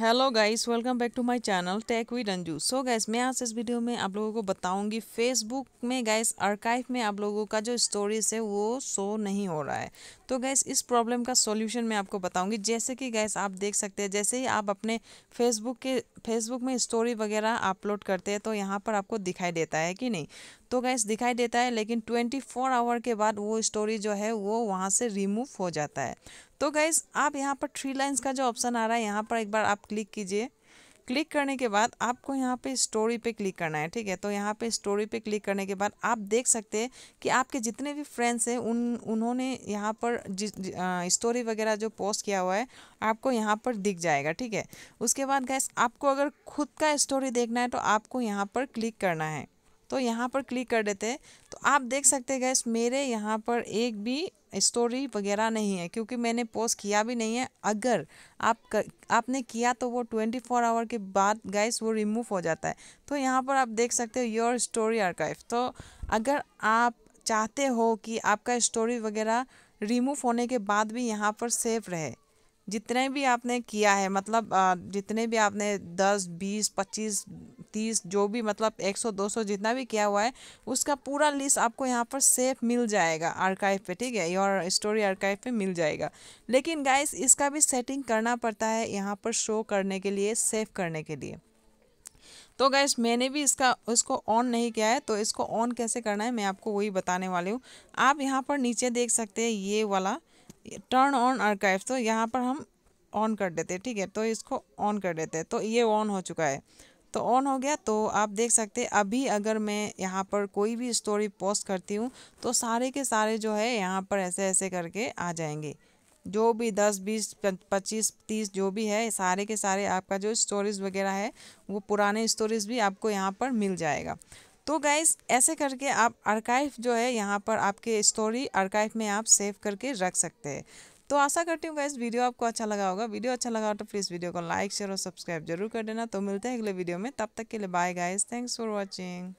hello guys welcome back to my channel tech with Anju so guys मैं आज इस video में आप लोगों को बताऊंगी फेसबुक में गाइस आर्काइव में आप लोगों का जो स्टोरीज है वो शो नहीं हो रहा है तो गैस इस प्रॉब्लम का सॉल्यूशन मैं आपको बताऊंगी जैसे कि गैस आप देख सकते हैं जैसे ही आप अपने फेसबुक के फेसबुक में स्टोरी वगैरह अपलोड करते हैं तो यहाँ पर आपको दिखाई देता है कि नहीं तो गैस दिखाई देता है लेकिन ट्वेंटी फोर आवर के बाद वो स्टोरी जो है वो वहाँ से रिमूव हो जाता है तो गैस आप यहाँ पर थ्री लाइन्स का जो ऑप्शन आ रहा है यहाँ पर एक बार आप क्लिक कीजिए क्लिक करने के बाद आपको यहाँ पे स्टोरी पे क्लिक करना है ठीक है तो यहाँ पे स्टोरी पे क्लिक करने के बाद आप देख सकते हैं कि आपके जितने भी फ्रेंड्स हैं उन उन्होंने यहाँ पर स्टोरी वगैरह जो पोस्ट किया हुआ है आपको यहाँ पर दिख जाएगा ठीक है उसके बाद गैस आपको अगर खुद का स्टोरी देखना है तो आपको यहाँ पर क्लिक करना है तो यहाँ पर क्लिक कर देते हैं तो आप देख सकते हैं गैस मेरे यहाँ पर एक भी स्टोरी वगैरह नहीं है क्योंकि मैंने पोस्ट किया भी नहीं है अगर आप कर, आपने किया तो वो ट्वेंटी फोर आवर के बाद गैस वो रिमूव हो जाता है तो यहाँ पर आप देख सकते हो योर स्टोरी आर्काइव तो अगर आप चाहते हो कि आपका स्टोरी वगैरह रिमूव होने के बाद भी यहाँ पर सेफ रहे जितने भी आपने किया है मतलब जितने भी आपने दस बीस पच्चीस तीस जो भी मतलब एक सौ दो सौ जितना भी किया हुआ है उसका पूरा लिस्ट आपको यहाँ पर सेफ मिल जाएगा आर्काइव पे ठीक है योर स्टोरी आर्काइव पे मिल जाएगा लेकिन गाइस इसका भी सेटिंग करना पड़ता है यहाँ पर शो करने के लिए सेफ़ करने के लिए तो गैस मैंने भी इसका इसको ऑन नहीं किया है तो इसको ऑन कैसे करना है मैं आपको वही बताने वाली हूँ आप यहाँ पर नीचे देख सकते हैं ये वाला टर्न ऑन आर्काइव तो यहाँ पर हम ऑन कर देते हैं ठीक है तो इसको ऑन कर देते हैं तो ये ऑन हो चुका है तो ऑन हो गया तो आप देख सकते हैं अभी अगर मैं यहाँ पर कोई भी स्टोरी पोस्ट करती हूँ तो सारे के सारे जो है यहाँ पर ऐसे ऐसे करके आ जाएंगे जो भी दस बीस पच्चीस तीस जो भी है सारे के सारे आपका जो स्टोरीज वगैरह है वो पुराने स्टोरीज भी आपको यहाँ पर मिल जाएगा तो गाइज ऐसे करके आप आर्काइव जो है यहाँ पर आपके स्टोरी आर्काइव में आप सेव करके रख सकते हैं तो आशा करती हूँ इस वीडियो आपको अच्छा लगा होगा वीडियो अच्छा लगा हो तो प्लीज़ वीडियो को लाइक शेयर और सब्सक्राइब जरूर कर देना तो मिलते हैं अगले वीडियो में तब तक के लिए bye guys thanks for watching